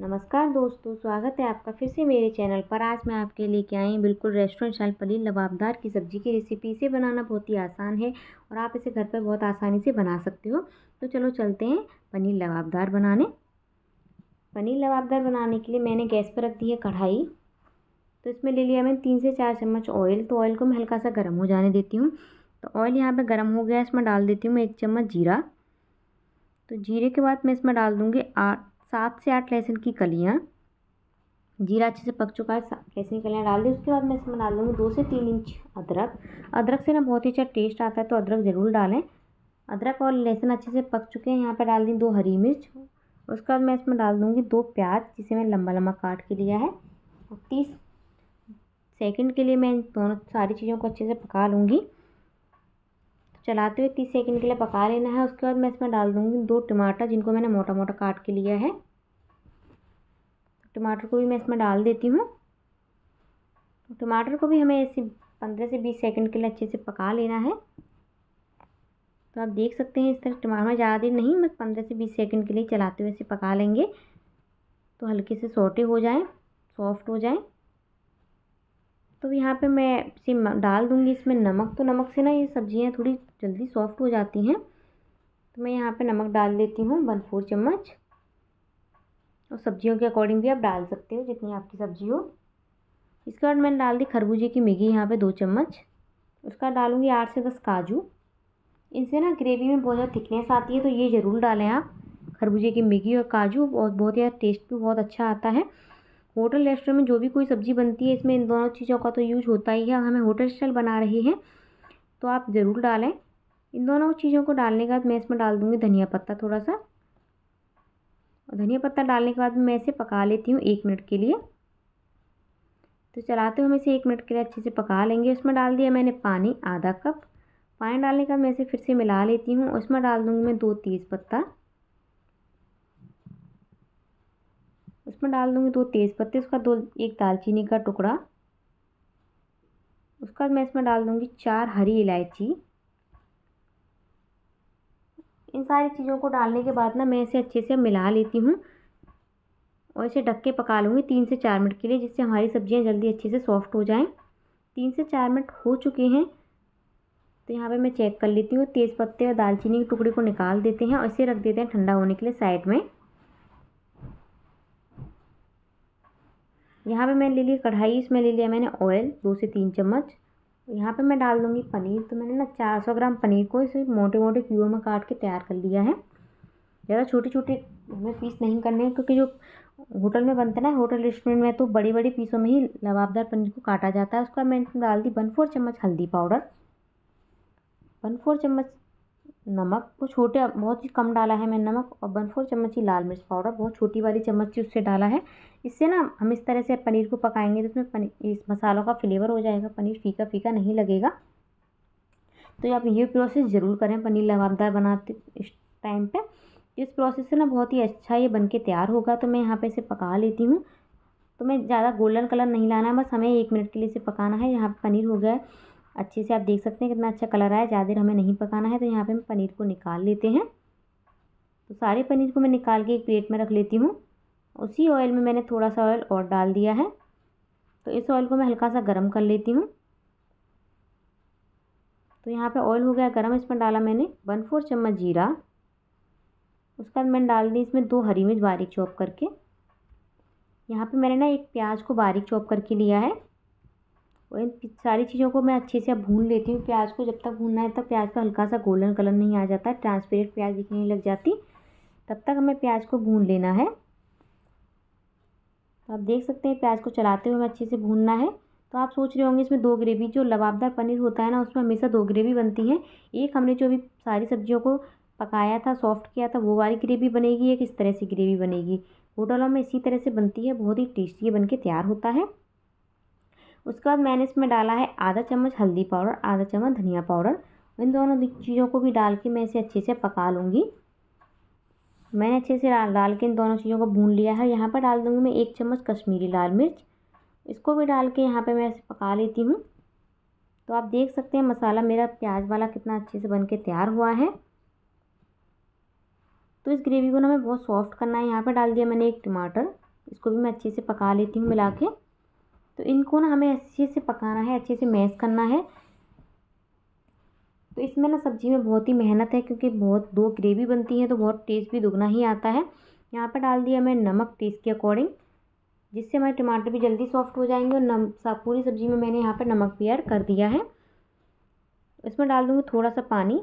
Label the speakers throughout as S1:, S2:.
S1: नमस्कार दोस्तों स्वागत है आपका फिर से मेरे चैनल पर आज मैं आपके लिए के आई बिल्कुल रेस्टोरेंट शाल पनीर लबाबदार की सब्ज़ी की रेसिपी इसे बनाना बहुत ही आसान है और आप इसे घर पर बहुत आसानी से बना सकते हो तो चलो चलते हैं पनीर लबाबदार बनाने पनीर लबाबदार बनाने के लिए मैंने गैस पर रख दी है कढ़ाई तो इसमें ले लिया मैंने तीन से चार चम्मच ऑयल तो ऑयल को मैं हल्का सा गर्म हो जाने देती हूँ तो ऑयल यहाँ पर गर्म हो गया इसमें डाल देती हूँ मैं एक चम्मच जीरा तो जीरे के बाद मैं इसमें डाल दूँगी आठ सात से आठ लहसुन की कलियाँ जीरा अच्छे से पक चुका है लहसुन की कलियाँ डाल दी उसके बाद मैं इसमें डाल दूँगी दो से तीन इंच अदरक अदरक से ना बहुत ही अच्छा टेस्ट आता है तो अदरक ज़रूर डालें अदरक और लहसुन अच्छे से पक चुके हैं यहाँ पर डाल दी दो हरी मिर्च उसके बाद मैं इसमें डाल दूँगी दो प्याज जिसे मैं लंबा लंबा काट के लिया है तीस सेकेंड के लिए मैं दोनों सारी चीज़ों को अच्छे से पका लूँगी चलाते हुए तीस सेकंड के लिए पका लेना है उसके बाद मैं इसमें डाल दूँगी दो टमाटर जिनको मैंने मोटा मोटा काट के लिया है टमाटर को भी मैं इसमें डाल देती हूँ टमाटर को भी हमें ऐसे पंद्रह से बीस सेकंड के लिए अच्छे से पका लेना है तो आप देख सकते हैं इस तरह टमाटर में ज़्यादा देर नहीं बस पंद्रह से बीस सेकंड के लिए चलाते हुए इसे पका लेंगे तो हल्के से सोटे हो जाएं, सॉफ्ट हो जाए तो यहाँ पे मैं सिम डाल दूँगी इसमें नमक तो नमक से ना ये सब्ज़ियाँ थोड़ी जल्दी सॉफ्ट हो जाती हैं तो मैं यहाँ पे नमक डाल देती हूँ वन फोर चम्मच और सब्जियों के अकॉर्डिंग भी आप डाल सकते हो जितनी आपकी सब्ज़ी हो इसके बाद मैंने डाल दी खरबूजे की मिगी यहाँ पे दो चम्मच उसका डालूँगी आठ से दस काजू इनसे ना ग्रेवी में बहुत ज़्यादा थिकनेस आती है तो ये ज़रूर डालें आप खरबूजे की मिगी और काजू और बहुत ज़्यादा टेस्ट भी बहुत अच्छा आता है होटल रेस्टोरेंट में जो भी कोई सब्ज़ी बनती है इसमें इन दोनों चीज़ों का तो यूज होता ही है हमें होटल स्टाइल बना रहे हैं तो आप ज़रूर डालें इन दोनों चीज़ों को डालने के बाद मैं इसमें डाल दूँगी धनिया पत्ता थोड़ा सा और धनिया पत्ता डालने के बाद मैं इसे पका लेती हूँ एक मिनट के लिए तो चलाते हुए हम इसे एक मिनट के लिए अच्छे से पका लेंगे उसमें डाल दिया मैंने पानी आधा कप पानी डालने के बाद मैं इसे फिर से मिला लेती हूँ उसमें डाल दूँगी मैं दो तेज़ पत्ता इसमें डाल दूँगी दो तेज़ पत्ते उसका दो एक दालचीनी का टुकड़ा उसके बाद मैं इसमें डाल दूँगी चार हरी इलायची इन सारी चीज़ों को डालने के बाद ना मैं इसे अच्छे से मिला लेती हूँ और इसे ढक के पका लूँगी तीन से चार मिनट के लिए जिससे हमारी सब्ज़ियाँ जल्दी अच्छे से सॉफ्ट हो जाएँ तीन से चार मिनट हो चुके हैं तो यहाँ पे मैं चेक कर लेती हूँ तेज़ पत्ते और दालचीनी के टुकड़े को निकाल देते हैं और इसे रख देते हैं ठंडा होने के लिए साइड में यहाँ पे मैंने ले लिया कढ़ाई इसमें ले लिया मैंने ऑयल दो से तीन चम्मच यहाँ पे मैं डाल दूँगी पनीर तो मैंने ना चार सौ ग्राम पनीर को इसे मोटे मोटे क्यूबों में काट के तैयार कर लिया है ज़्यादा छोटे छोटे हमें पीस नहीं करने हैं क्योंकि जो होटल में बनता ना होटल रेस्टोरेंट में तो बड़े बड़े पीसों में ही लबाबदार पनीर को काटा जाता है उसका मैंने डाल दी वन फोर चम्मच हल्दी पाउडर वन फोर चम्मच नमक वो छोटे बहुत ही कम डाला है मैंने नमक और वन फोर चम्मच ही लाल मिर्च पाउडर बहुत छोटी वाली चम्मच ही उससे डाला है इससे ना हम इस तरह से पनीर को पकाएंगे तो उसमें पनीर इस मसालों का फ्लेवर हो जाएगा पनीर फीका फीका नहीं लगेगा तो आप ये प्रोसेस ज़रूर करें पनीर लबाबदार बनाते इस टाइम पर इस प्रोसेस से ना बहुत ही अच्छा ये बन के तैयार होगा तो मैं यहाँ पर इसे पका लेती हूँ तो मैं ज़्यादा गोल्डन कलर नहीं लाना है बस हमें एक मिनट के लिए इसे पकाना है यहाँ पनीर हो गया है अच्छे से आप देख सकते हैं कितना अच्छा कलर आया ज़्यादा देर हमें नहीं पकाना है तो यहाँ पे हम पनीर को निकाल लेते हैं तो सारे पनीर को मैं निकाल के एक प्लेट में रख लेती हूँ उसी ऑयल में मैंने थोड़ा सा ऑयल और डाल दिया है तो इस ऑयल को मैं हल्का सा गर्म कर लेती हूँ तो यहाँ पर ऑयल हो गया गर्म इसमें डाला मैंने वन फोर चम्मच जीरा उसके बाद मैंने डाल दी इसमें दो हरी मिर्च बारीक चॉप करके यहाँ पे मैंने ना एक प्याज को बारीक चॉप करके लिया है और इन सारी चीज़ों को मैं अच्छे से अब भून लेती हूँ प्याज को जब तक भूनना है तब प्याज का हल्का सा गोल्डन कलर नहीं आ जाता ट्रांसपेरेंट प्याज दिखने लग जाती तब तक हमें प्याज को भून लेना है तो आप देख सकते हैं प्याज को चलाते हुए हमें अच्छे से भूनना है तो आप सोच रहे होंगे इसमें दो ग्रेवी जो लबाबदार पनीर होता है ना उसमें हमेशा दो ग्रेवी बनती है एक हमने जो भी सारी सब्जियों को पकाया था सॉफ्ट किया था वो वाली ग्रेवी बनेगी एक इस तरह से ग्रेवी बनेगी होटलों में इसी तरह से बनती है बहुत ही टेस्टी बन के तैयार होता है उसके बाद मैंने इसमें डाला है आधा चम्मच हल्दी पाउडर आधा चम्मच धनिया पाउडर इन दोनों चीज़ों को भी डाल के मैं इसे अच्छे से पका लूँगी मैंने अच्छे से डाल के इन दोनों चीज़ों को भून लिया है यहाँ पर डाल दूँगी मैं एक चम्मच कश्मीरी लाल मिर्च इसको भी डाल के यहाँ पर मैं इसे पका लेती हूँ तो आप देख सकते हैं मसाला मेरा प्याज वाला कितना अच्छे से बन के तैयार हुआ है तो इस ग्रेवी को ना मैं बहुत सॉफ्ट करना है यहाँ पर डाल दिया मैंने एक टमाटर इसको भी मैं अच्छे से पका लेती हूँ मिला के तो इनको ना हमें अच्छे से पकाना है अच्छे से मैश करना है तो इसमें ना सब्ज़ी में बहुत ही मेहनत है क्योंकि बहुत दो ग्रेवी बनती है तो बहुत टेस्ट भी दुगना ही आता है यहाँ पर डाल दिया मैं नमक टेस्ट के अकॉर्डिंग जिससे हमारे टमाटर भी जल्दी सॉफ्ट हो जाएंगे और नम पूरी सब्ज़ी में मैंने यहाँ पर नमक भी ऐड कर दिया है इसमें डाल दूँगी थोड़ा सा पानी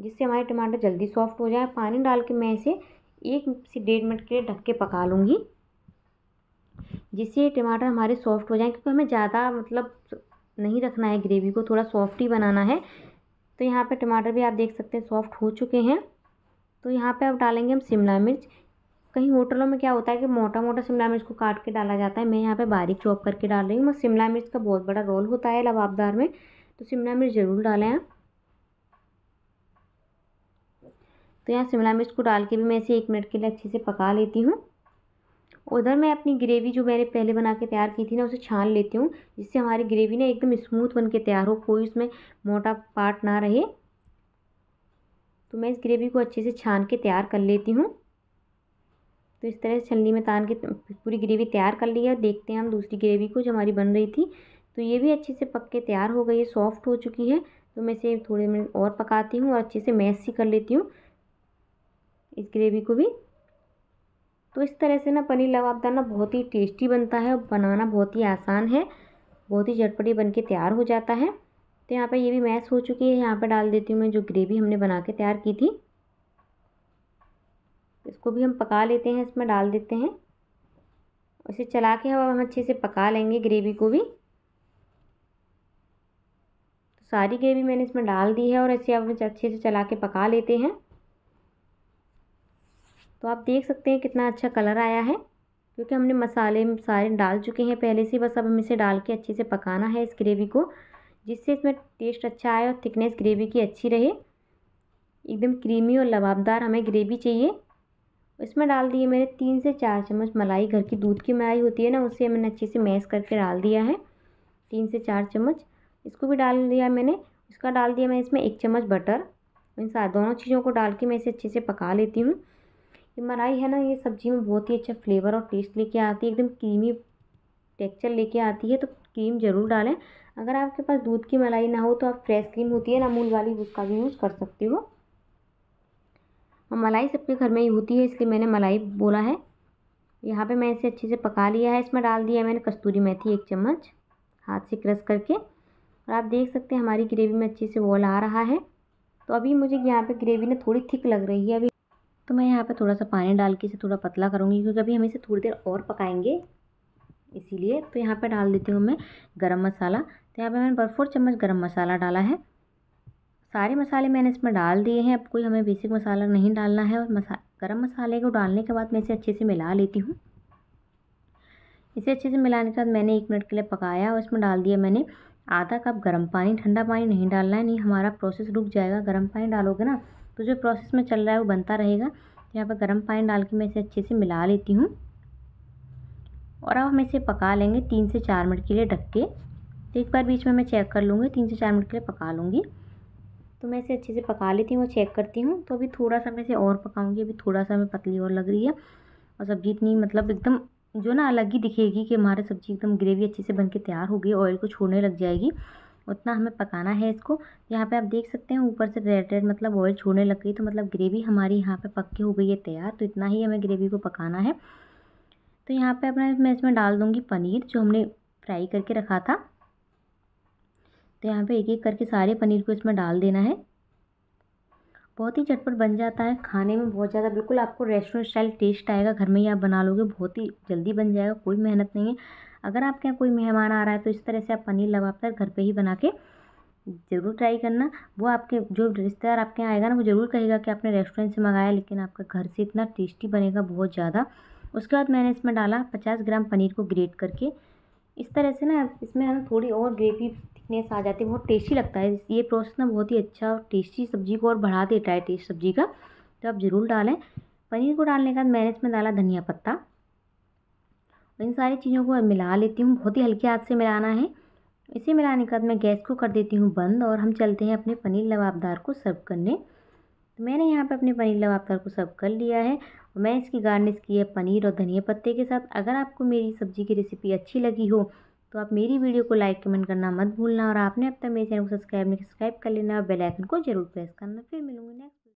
S1: जिससे हमारे टमाटर जल्दी सॉफ्ट हो जाए पानी डाल के मैं इसे एक से डेढ़ मिनट के लिए ढक के पका लूँगी जिससे टमाटर हमारे सॉफ्ट हो जाएँ क्योंकि हमें ज़्यादा मतलब नहीं रखना है ग्रेवी को थोड़ा सॉफ्ट ही बनाना है तो यहाँ पर टमाटर भी आप देख सकते हैं सॉफ्ट हो चुके हैं तो यहाँ पर अब डालेंगे हम शिमला मिर्च कहीं होटलों में क्या होता है कि मोटा मोटा शिमला मिर्च को काट के डाला जाता है मैं यहाँ पे बारीक चॉप करके डाल रही हूँ मैं शिमला मिर्च का बहुत बड़ा रोल होता है लबाबदार में तो शिमला मिर्च ज़रूर डालें आप तो यहाँ शिमला मिर्च को डाल के भी मैं इसे एक मिनट के लिए अच्छे से पका लेती हूँ उधर मैं अपनी ग्रेवी जो मैंने पहले बना के तैयार की थी ना उसे छान लेती हूँ जिससे हमारी ग्रेवी ना एकदम स्मूथ बन के तैयार हो कोई उसमें मोटा पार्ट ना रहे तो मैं इस ग्रेवी को अच्छे से छान के तैयार कर लेती हूँ तो इस तरह से छलनी में तान के पूरी ग्रेवी तैयार कर ली है देखते हैं हम दूसरी ग्रेवी को जो हमारी बन रही थी तो ये भी अच्छे से पक के तैयार हो गई है सॉफ्ट हो चुकी है तो मैं इसे थोड़े मिनट और पकाती हूँ और अच्छे से मैश ही कर लेती हूँ इस ग्रेवी को भी तो इस तरह से ना पनीर लवाब ना बहुत ही टेस्टी बनता है और बनाना बहुत ही आसान है बहुत ही झटपटी बन के तैयार हो जाता है तो यहाँ पर ये भी मैश हो चुकी है यहाँ पर डाल देती हूँ मैं जो ग्रेवी हमने बना के तैयार की थी इसको भी हम पका लेते हैं इसमें डाल देते हैं इसे चला के हम अच्छे से पका लेंगे ग्रेवी को भी तो सारी ग्रेवी मैंने इसमें डाल दी है और ऐसे अब अच्छे से चला के पका लेते हैं तो आप देख सकते हैं कितना अच्छा कलर आया है क्योंकि हमने मसाले सारे डाल चुके हैं पहले से बस अब हम इसे डाल के अच्छे से पकाना है इस ग्रेवी को जिससे इसमें टेस्ट अच्छा आए और थिकनेस ग्रेवी की अच्छी रहे एकदम क्रीमी और लबाबदार हमें ग्रेवी चाहिए इसमें डाल दिए मैंने तीन से चार चम्मच मलाई घर की दूध की मलाई होती है ना उसे मैंने अच्छे से मैश करके डाल दिया है तीन से चार चम्मच इसको भी डाल दिया मैंने उसका डाल दिया मैंने इसमें एक चम्मच बटर इन दोनों चीज़ों को डाल के मैं इसे अच्छे से पका लेती हूँ ये मलाई है ना ये सब्ज़ी में बहुत ही अच्छा फ्लेवर और टेस्ट लेके आती है एकदम क्रीमी टेक्चर लेके आती है तो क्रीम ज़रूर डालें अगर आपके पास दूध की मलाई ना हो तो आप फ्रेश क्रीम होती है ना अमूल वाली उसका भी यूज़ कर सकते हो मलाई सबके घर में ही होती है इसलिए मैंने मलाई बोला है यहाँ पे मैं इसे अच्छे से पका लिया है इसमें डाल दिया है मैंने कस्तूरी मेथी एक चम्मच हाथ से क्रश करके और आप देख सकते हैं हमारी ग्रेवी में अच्छे से वॉल आ रहा है तो अभी मुझे यहाँ पे ग्रेवी ना थोड़ी थिक लग रही है अभी तो मैं यहाँ पे थोड़ा सा पानी डाल के इसे थोड़ा पतला करूँगी क्योंकि अभी हम इसे थोड़ी देर और पकाएंगे इसीलिए तो यहाँ पे डाल देती हूँ मैं गरम मसाला तो यहाँ पे मैंने भरपूर चम्मच गरम मसाला डाला है सारे मसाले मैंने इसमें डाल दिए हैं अब कोई हमें बेसिक मसाला नहीं डालना है और मसा गर्म मसाले को डालने के बाद मैं इसे अच्छे से मिला लेती हूँ इसे अच्छे से मिलाने के बाद मैंने एक मिनट के लिए पकाया और इसमें डाल दिया मैंने आधा कप गर्म पानी ठंडा पानी नहीं डालना है नहीं हमारा प्रोसेस रुक जाएगा गर्म पानी डालोगे ना तो जो प्रोसेस में चल रहा है वो बनता रहेगा यहाँ पर गर्म पानी डाल के मैं इसे अच्छे से मिला लेती हूँ और अब हम इसे पका लेंगे तीन से चार मिनट के लिए ढक के तो एक बार बीच में मैं चेक कर लूँगी तीन से चार मिनट के लिए पका लूँगी तो मैं इसे अच्छे से पका लेती हूँ और चेक करती हूँ तो अभी थोड़ा सा मैं इसे और पकाऊँगी अभी थोड़ा सा मैं पतली और लग रही है और सब्ज़ी इतनी मतलब एकदम जो ना अलग ही दिखेगी कि हमारी सब्ज़ी एकदम ग्रेवी अच्छे से बन के तैयार होगी ऑयल को छोड़ने लग जाएगी उतना हमें पकाना है इसको यहाँ पे आप देख सकते हैं ऊपर से रेड रेड मतलब ऑयल छोड़ने लग गई तो मतलब ग्रेवी हमारी यहाँ पे पक्की हो गई है तैयार तो इतना ही हमें ग्रेवी को पकाना है तो यहाँ पे अपना मैं इसमें डाल दूँगी पनीर जो हमने फ्राई करके रखा था तो यहाँ पर एक एक करके सारे पनीर को इसमें डाल देना है बहुत ही झटपट बन जाता है खाने में बहुत ज़्यादा बिल्कुल आपको रेस्टोरेंट स्टाइल टेस्ट आएगा घर में ही आप बना लोगे बहुत ही जल्दी बन जाएगा कोई मेहनत नहीं है अगर आपके यहाँ कोई मेहमान आ रहा है तो इस तरह से आप पनीर लबाबदार घर पर ही बना के ज़रूर ट्राई करना वो आपके जो रिश्तेदार आपके यहाँ आएगा ना वो ज़रूर कहेगा कि आपने रेस्टोरेंट से मंगाया लेकिन आपका घर से इतना टेस्टी बनेगा बहुत ज़्यादा उसके बाद मैंने इसमें डाला पचास ग्राम पनीर को ग्रेट करके इस तरह से ना इसमें हम थोड़ी और ग्रेवी थिकनेस आ जाती है बहुत टेस्टी लगता है ये प्रोसेस ना बहुत ही अच्छा और टेस्टी सब्जी को और बढ़ा देता है टेस्ट सब्जी का तो आप ज़रूर डालें पनीर को डालने के बाद मैंने इसमें डाला धनिया पत्ता तो इन सारी चीज़ों को मिला लेती हूँ बहुत ही हल्के हाथ से मिलाना है इसे मिलाने के बाद मैं गैस को कर देती हूँ बंद और हम चलते हैं अपने पनीर लवाबदार को सर्व करने तो मैंने यहाँ पर अपने पनीर लवाबदार को सर्व कर लिया है और मैं इसकी गार्निश की है पनीर और धनिया पत्ते के साथ अगर आपको मेरी सब्ज़ी की रेसिपी अच्छी लगी हो तो आप मेरी वीडियो को लाइक कमेंट करना मत भूलना और आपने अब तक मेरे चैनल को सब्सक्राइब नहीं सब्सक्राइब कर लेना और बेलाइकन को जरूर प्रेस करना फिर मिलूंगी नेक्स्ट